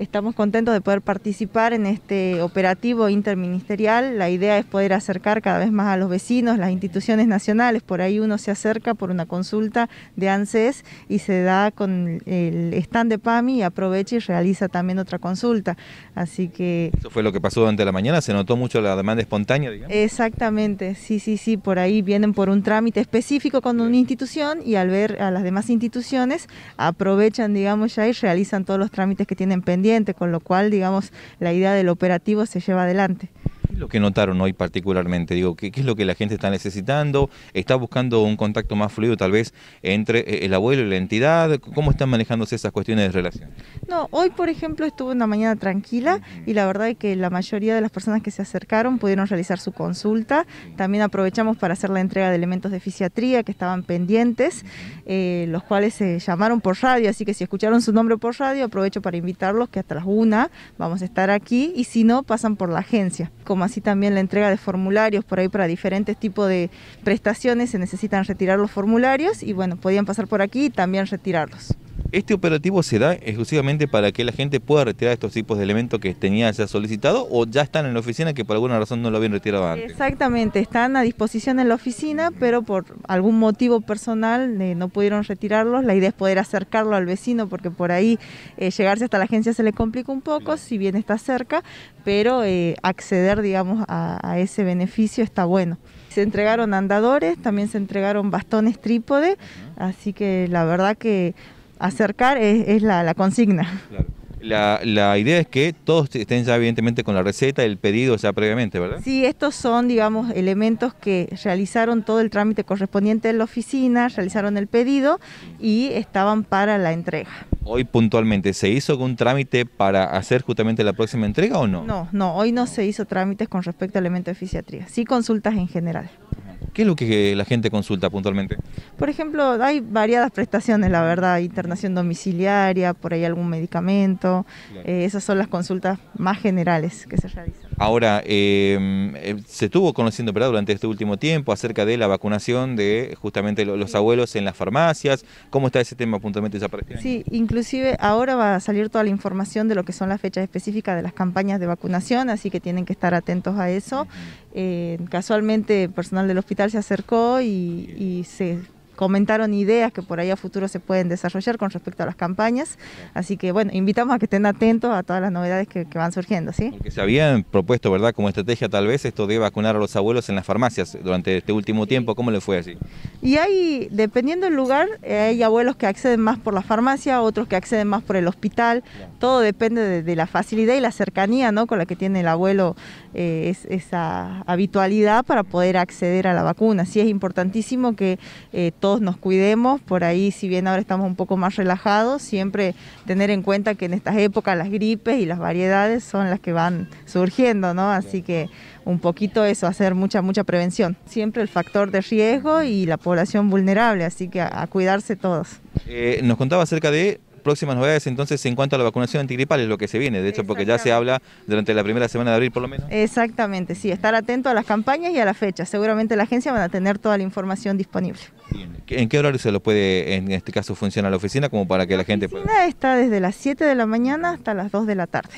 Estamos contentos de poder participar en este operativo interministerial. La idea es poder acercar cada vez más a los vecinos, las instituciones nacionales. Por ahí uno se acerca por una consulta de ANSES y se da con el stand de PAMI y aprovecha y realiza también otra consulta. Así que... Eso fue lo que pasó durante la mañana, se notó mucho la demanda espontánea, digamos. Exactamente, sí, sí, sí. Por ahí vienen por un trámite específico con una institución y al ver a las demás instituciones aprovechan, digamos, ya y realizan todos los trámites que tienen pendientes con lo cual, digamos, la idea del operativo se lleva adelante lo que notaron hoy particularmente? Digo, ¿qué, es lo que la gente está necesitando? ¿Está buscando un contacto más fluido tal vez entre eh, el abuelo y la entidad? ¿Cómo están manejándose esas cuestiones de relación? No, hoy por ejemplo estuve una mañana tranquila y la verdad es que la mayoría de las personas que se acercaron pudieron realizar su consulta. También aprovechamos para hacer la entrega de elementos de fisiatría que estaban pendientes, eh, los cuales se llamaron por radio, así que si escucharon su nombre por radio, aprovecho para invitarlos que hasta las una vamos a estar aquí y si no, pasan por la agencia. Como así también la entrega de formularios por ahí para diferentes tipos de prestaciones, se necesitan retirar los formularios y bueno, podían pasar por aquí y también retirarlos. Este operativo se da exclusivamente para que la gente pueda retirar estos tipos de elementos que tenía ya solicitado o ya están en la oficina que por alguna razón no lo habían retirado antes. Exactamente, están a disposición en la oficina, pero por algún motivo personal eh, no pudieron retirarlos. La idea es poder acercarlo al vecino porque por ahí eh, llegarse hasta la agencia se le complica un poco, si bien está cerca, pero eh, acceder, digamos, a, a ese beneficio está bueno. Se entregaron andadores, también se entregaron bastones trípode, así que la verdad que acercar es, la, consigna. La, idea es que todos estén ya evidentemente con la receta, el pedido ya previamente, ¿verdad? Sí, estos son, digamos, elementos que realizaron todo el trámite correspondiente en la oficina, realizaron el pedido y estaban para la entrega. Hoy puntualmente, ¿se hizo algún trámite para hacer justamente la próxima entrega o no? No, no, hoy no, se hizo trámites con respecto al elemento de fisiatría, sí consultas en general. ¿Qué es lo que la gente consulta puntualmente? Por ejemplo, hay variadas prestaciones, la verdad, internación domiciliaria, por ahí algún medicamento, eh, esas son las consultas más generales que se realizan. Ahora, em, em, se estuvo conociendo ¿verdad? durante este último tiempo acerca de la vacunación de justamente los abuelos en las farmacias, ¿cómo está ese tema puntualmente este Sí, inclusive ahora va a salir toda la información de lo que son las fechas específicas de las campañas de vacunación, así que tienen que estar atentos a eso. Eh, casualmente, personal del hospital se acercó y se comentaron ideas que por ahí a futuro se pueden desarrollar con respecto a las campañas. Así que bueno, invitamos a que estén atentos a todas las novedades que, van surgiendo. ¿sí? Porque se habían propuesto, ¿verdad?, como estrategia tal vez esto de vacunar a los abuelos en las farmacias durante este último tiempo. ¿Cómo le fue así? Y hay, dependiendo del lugar, eh, hay abuelos que acceden más por la farmacia, otros que acceden más por el hospital. Todo depende de, la facilidad y la cercanía ¿no? con la que tiene el abuelo eh, esa habitualidad para poder acceder a la vacuna. Sí es importantísimo que eh, nos cuidemos, por ahí si bien ahora estamos un poco más relajados, siempre tener en cuenta que en estas épocas las gripes y las variedades son las que van surgiendo, ¿no? Así que un poquito eso, hacer mucha, mucha prevención. Siempre el factor de riesgo y la población vulnerable, así que a, cuidarse todos. Eh, nos contaba acerca de próximas novedades entonces en cuanto a la vacunación antigripal, es lo que se viene, de hecho, porque ya se habla durante la primera semana de abril por lo menos. Exactamente, sí, estar atento a las campañas y a la fecha. Seguramente la agencia van a tener toda la información disponible. ¿En qué horario se lo puede, en este caso, funciona la oficina como para que la, gente pueda...? La está desde las 7 de la mañana hasta las 2 de la tarde.